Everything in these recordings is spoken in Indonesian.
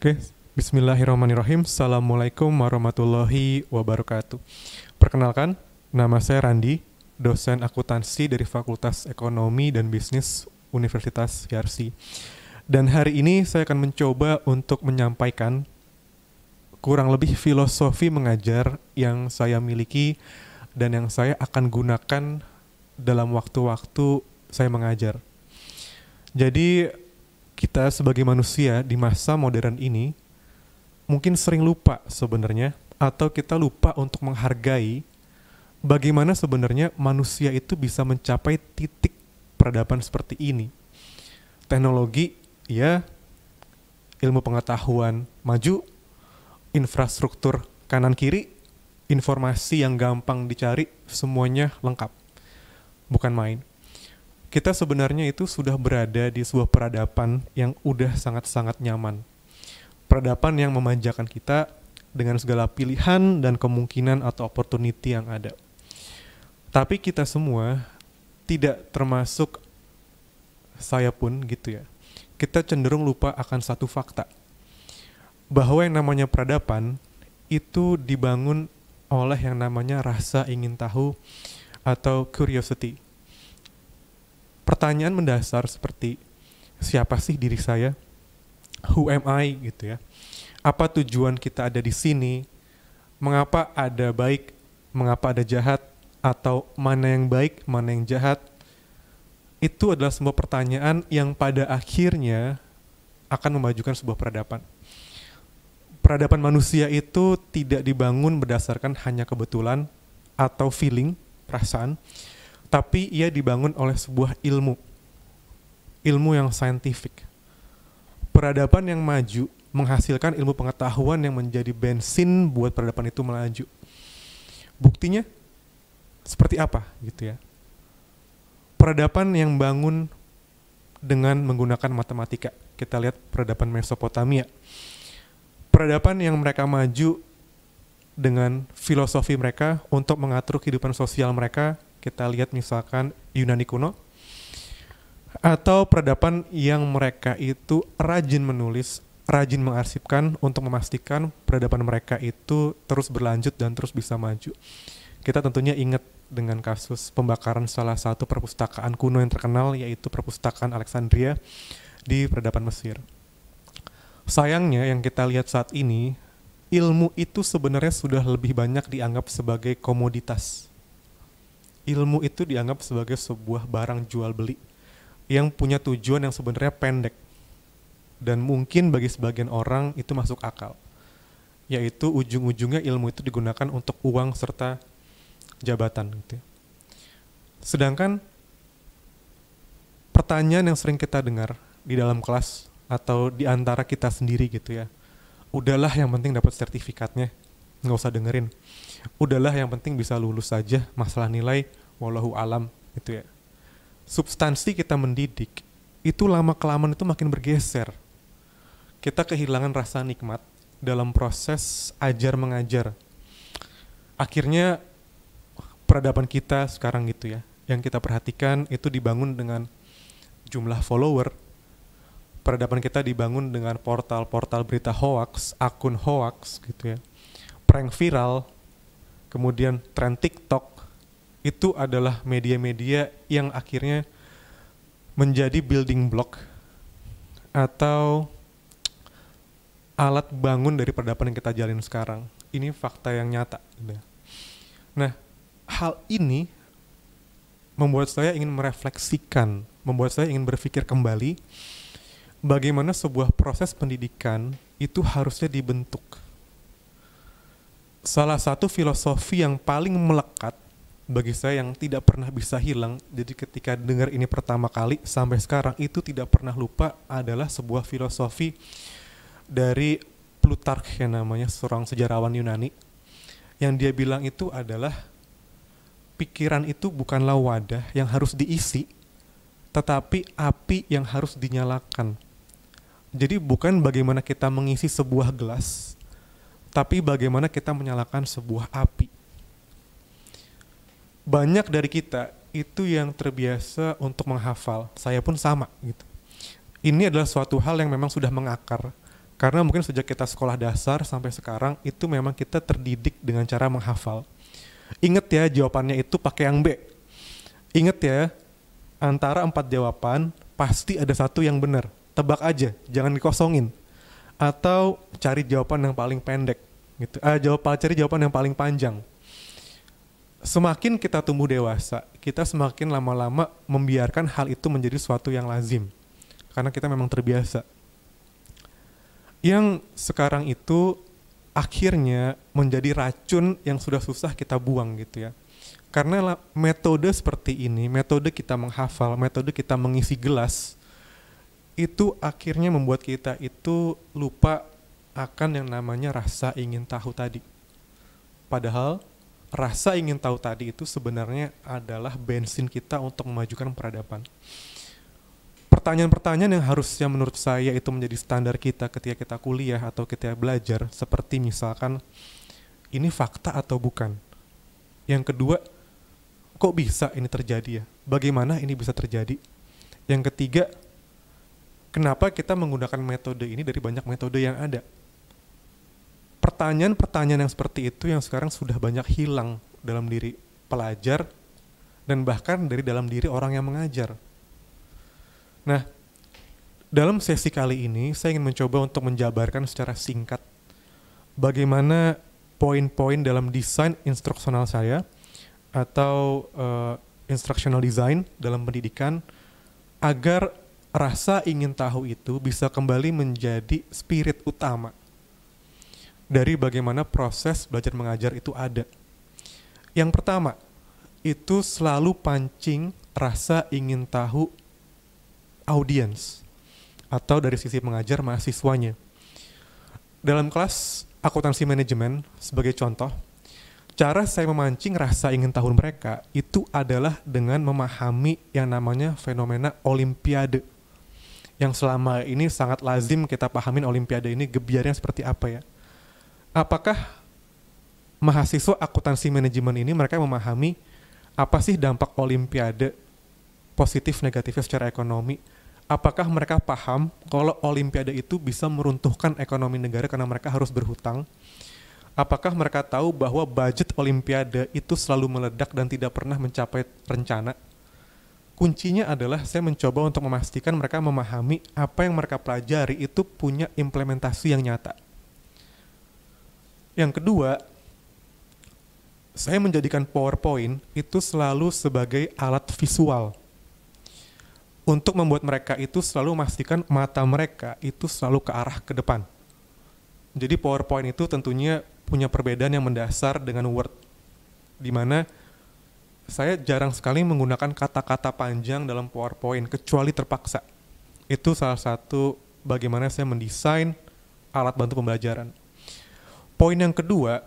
Oke, okay. Bismillahirrahmanirrahim. Assalamualaikum warahmatullahi wabarakatuh. Perkenalkan, nama saya Randi, dosen akuntansi dari Fakultas Ekonomi dan Bisnis Universitas Yarsi. Dan hari ini saya akan mencoba untuk menyampaikan kurang lebih filosofi mengajar yang saya miliki dan yang saya akan gunakan dalam waktu-waktu saya mengajar. Jadi kita sebagai manusia di masa modern ini mungkin sering lupa sebenarnya atau kita lupa untuk menghargai bagaimana sebenarnya manusia itu bisa mencapai titik peradaban seperti ini. Teknologi ya ilmu pengetahuan maju, infrastruktur kanan kiri, informasi yang gampang dicari semuanya lengkap. Bukan main kita sebenarnya itu sudah berada di sebuah peradaban yang udah sangat-sangat nyaman. Peradaban yang memanjakan kita dengan segala pilihan dan kemungkinan atau opportunity yang ada. Tapi kita semua tidak termasuk saya pun gitu ya. Kita cenderung lupa akan satu fakta bahwa yang namanya peradaban itu dibangun oleh yang namanya rasa ingin tahu atau curiosity pertanyaan mendasar seperti siapa sih diri saya? Who am I gitu ya. Apa tujuan kita ada di sini? Mengapa ada baik, mengapa ada jahat atau mana yang baik, mana yang jahat? Itu adalah semua pertanyaan yang pada akhirnya akan memajukan sebuah peradaban. Peradaban manusia itu tidak dibangun berdasarkan hanya kebetulan atau feeling, perasaan, tapi ia dibangun oleh sebuah ilmu. Ilmu yang saintifik. Peradaban yang maju menghasilkan ilmu pengetahuan yang menjadi bensin buat peradaban itu melaju. Buktinya seperti apa gitu ya. Peradaban yang bangun dengan menggunakan matematika. Kita lihat peradaban Mesopotamia. Peradaban yang mereka maju dengan filosofi mereka untuk mengatur kehidupan sosial mereka kita lihat misalkan Yunani kuno atau peradaban yang mereka itu rajin menulis, rajin mengarsipkan untuk memastikan peradaban mereka itu terus berlanjut dan terus bisa maju. Kita tentunya ingat dengan kasus pembakaran salah satu perpustakaan kuno yang terkenal yaitu perpustakaan Alexandria di peradaban Mesir. Sayangnya yang kita lihat saat ini, ilmu itu sebenarnya sudah lebih banyak dianggap sebagai komoditas ilmu itu dianggap sebagai sebuah barang jual beli yang punya tujuan yang sebenarnya pendek dan mungkin bagi sebagian orang itu masuk akal yaitu ujung-ujungnya ilmu itu digunakan untuk uang serta jabatan gitu. Ya. Sedangkan pertanyaan yang sering kita dengar di dalam kelas atau di antara kita sendiri gitu ya. Udahlah yang penting dapat sertifikatnya, nggak usah dengerin udahlah yang penting bisa lulus saja masalah nilai walau alam itu ya substansi kita mendidik itu lama kelamaan itu makin bergeser kita kehilangan rasa nikmat dalam proses ajar mengajar akhirnya peradaban kita sekarang gitu ya yang kita perhatikan itu dibangun dengan jumlah follower peradaban kita dibangun dengan portal-portal berita hoax akun hoax gitu ya prank viral kemudian tren TikTok itu adalah media-media yang akhirnya menjadi building block atau alat bangun dari peradaban yang kita jalin sekarang. Ini fakta yang nyata. Gitu. Nah, hal ini membuat saya ingin merefleksikan, membuat saya ingin berpikir kembali bagaimana sebuah proses pendidikan itu harusnya dibentuk salah satu filosofi yang paling melekat bagi saya yang tidak pernah bisa hilang. Jadi ketika dengar ini pertama kali sampai sekarang itu tidak pernah lupa adalah sebuah filosofi dari Plutarch yang namanya seorang sejarawan Yunani. Yang dia bilang itu adalah pikiran itu bukanlah wadah yang harus diisi, tetapi api yang harus dinyalakan. Jadi bukan bagaimana kita mengisi sebuah gelas tapi bagaimana kita menyalakan sebuah api. Banyak dari kita itu yang terbiasa untuk menghafal. Saya pun sama gitu. Ini adalah suatu hal yang memang sudah mengakar. Karena mungkin sejak kita sekolah dasar sampai sekarang itu memang kita terdidik dengan cara menghafal. Ingat ya jawabannya itu pakai yang B. Ingat ya antara empat jawaban pasti ada satu yang benar. Tebak aja, jangan dikosongin atau cari jawaban yang paling pendek gitu ah jawab cari jawaban yang paling panjang semakin kita tumbuh dewasa kita semakin lama-lama membiarkan hal itu menjadi suatu yang lazim karena kita memang terbiasa yang sekarang itu akhirnya menjadi racun yang sudah susah kita buang gitu ya karena metode seperti ini metode kita menghafal metode kita mengisi gelas itu akhirnya membuat kita itu lupa akan yang namanya rasa ingin tahu tadi. Padahal rasa ingin tahu tadi itu sebenarnya adalah bensin kita untuk memajukan peradaban. Pertanyaan-pertanyaan yang harusnya menurut saya itu menjadi standar kita ketika kita kuliah atau ketika belajar, seperti misalkan ini fakta atau bukan. Yang kedua, kok bisa ini terjadi ya? Bagaimana ini bisa terjadi? Yang ketiga, kenapa kita menggunakan metode ini dari banyak metode yang ada? Pertanyaan-pertanyaan yang seperti itu yang sekarang sudah banyak hilang dalam diri pelajar dan bahkan dari dalam diri orang yang mengajar. Nah, dalam sesi kali ini saya ingin mencoba untuk menjabarkan secara singkat bagaimana poin-poin dalam desain instruksional saya atau uh, instructional design dalam pendidikan agar rasa ingin tahu itu bisa kembali menjadi spirit utama dari bagaimana proses belajar mengajar itu ada. Yang pertama, itu selalu pancing rasa ingin tahu audiens atau dari sisi mengajar mahasiswanya. Dalam kelas akuntansi manajemen sebagai contoh, cara saya memancing rasa ingin tahu mereka itu adalah dengan memahami yang namanya fenomena olimpiade yang selama ini sangat lazim kita pahamin Olimpiade ini gebiarnya seperti apa ya? Apakah mahasiswa akuntansi manajemen ini mereka memahami apa sih dampak Olimpiade positif negatifnya secara ekonomi? Apakah mereka paham kalau Olimpiade itu bisa meruntuhkan ekonomi negara karena mereka harus berhutang? Apakah mereka tahu bahwa budget Olimpiade itu selalu meledak dan tidak pernah mencapai rencana? kuncinya adalah saya mencoba untuk memastikan mereka memahami apa yang mereka pelajari itu punya implementasi yang nyata. Yang kedua, saya menjadikan PowerPoint itu selalu sebagai alat visual. Untuk membuat mereka itu selalu memastikan mata mereka itu selalu ke arah ke depan. Jadi PowerPoint itu tentunya punya perbedaan yang mendasar dengan Word. Di mana saya jarang sekali menggunakan kata-kata panjang dalam PowerPoint kecuali terpaksa. Itu salah satu bagaimana saya mendesain alat bantu pembelajaran. Poin yang kedua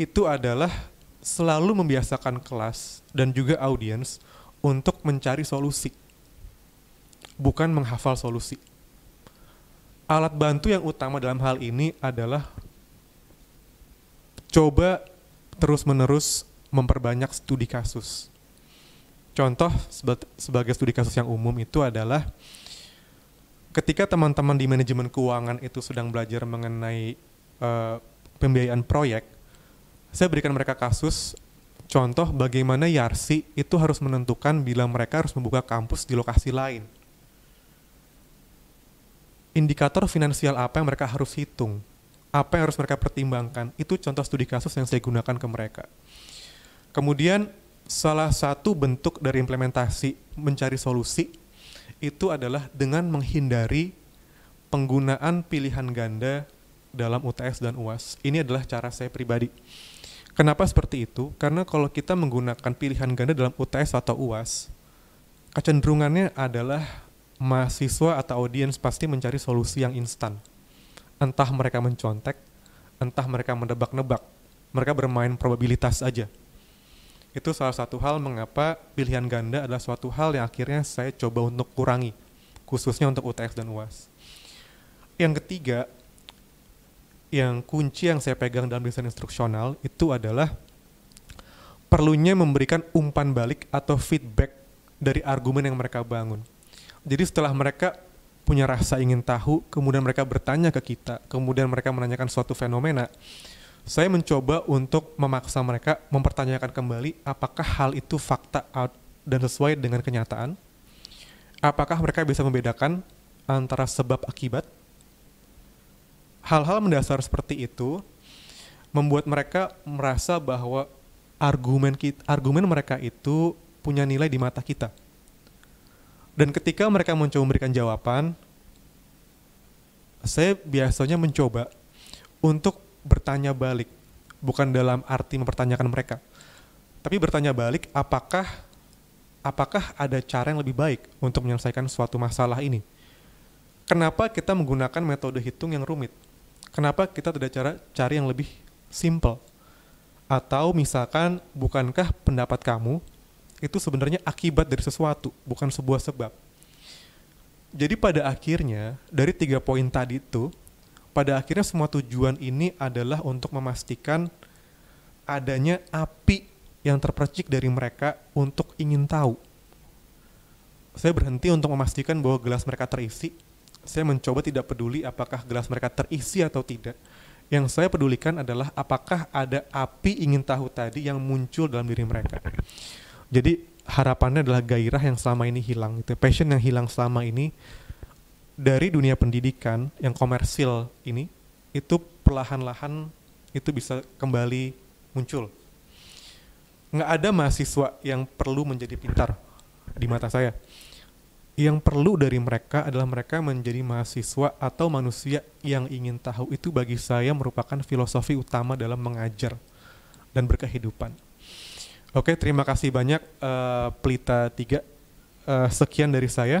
itu adalah selalu membiasakan kelas dan juga audiens untuk mencari solusi. Bukan menghafal solusi. Alat bantu yang utama dalam hal ini adalah coba terus-menerus memperbanyak studi kasus. Contoh sebagai studi kasus yang umum itu adalah ketika teman-teman di manajemen keuangan itu sedang belajar mengenai uh, pembiayaan proyek, saya berikan mereka kasus contoh bagaimana Yarsi itu harus menentukan bila mereka harus membuka kampus di lokasi lain. Indikator finansial apa yang mereka harus hitung, apa yang harus mereka pertimbangkan, itu contoh studi kasus yang saya gunakan ke mereka. Kemudian salah satu bentuk dari implementasi mencari solusi itu adalah dengan menghindari penggunaan pilihan ganda dalam UTS dan UAS. Ini adalah cara saya pribadi. Kenapa seperti itu? Karena kalau kita menggunakan pilihan ganda dalam UTS atau UAS, kecenderungannya adalah mahasiswa atau audiens pasti mencari solusi yang instan. Entah mereka mencontek, entah mereka menebak-nebak, mereka bermain probabilitas aja itu salah satu hal mengapa pilihan ganda adalah suatu hal yang akhirnya saya coba untuk kurangi khususnya untuk UTS dan UAS yang ketiga yang kunci yang saya pegang dalam desain instruksional itu adalah perlunya memberikan umpan balik atau feedback dari argumen yang mereka bangun. Jadi setelah mereka punya rasa ingin tahu, kemudian mereka bertanya ke kita, kemudian mereka menanyakan suatu fenomena, saya mencoba untuk memaksa mereka mempertanyakan kembali apakah hal itu fakta dan sesuai dengan kenyataan. Apakah mereka bisa membedakan antara sebab akibat? Hal-hal mendasar seperti itu membuat mereka merasa bahwa argumen kita, argumen mereka itu punya nilai di mata kita. Dan ketika mereka mencoba memberikan jawaban, saya biasanya mencoba untuk bertanya balik, bukan dalam arti mempertanyakan mereka, tapi bertanya balik apakah apakah ada cara yang lebih baik untuk menyelesaikan suatu masalah ini. Kenapa kita menggunakan metode hitung yang rumit? Kenapa kita tidak cara cari yang lebih simple? Atau misalkan bukankah pendapat kamu itu sebenarnya akibat dari sesuatu, bukan sebuah sebab. Jadi pada akhirnya dari tiga poin tadi itu pada akhirnya semua tujuan ini adalah untuk memastikan adanya api yang terpercik dari mereka untuk ingin tahu. Saya berhenti untuk memastikan bahwa gelas mereka terisi. Saya mencoba tidak peduli apakah gelas mereka terisi atau tidak. Yang saya pedulikan adalah apakah ada api ingin tahu tadi yang muncul dalam diri mereka. Jadi harapannya adalah gairah yang selama ini hilang, itu ya. passion yang hilang selama ini dari dunia pendidikan yang komersil ini itu perlahan-lahan itu bisa kembali muncul. Nggak ada mahasiswa yang perlu menjadi pintar di mata saya. Yang perlu dari mereka adalah mereka menjadi mahasiswa atau manusia yang ingin tahu itu bagi saya merupakan filosofi utama dalam mengajar dan berkehidupan. Oke, terima kasih banyak uh, Pelita 3. Uh, eh, sekian dari saya.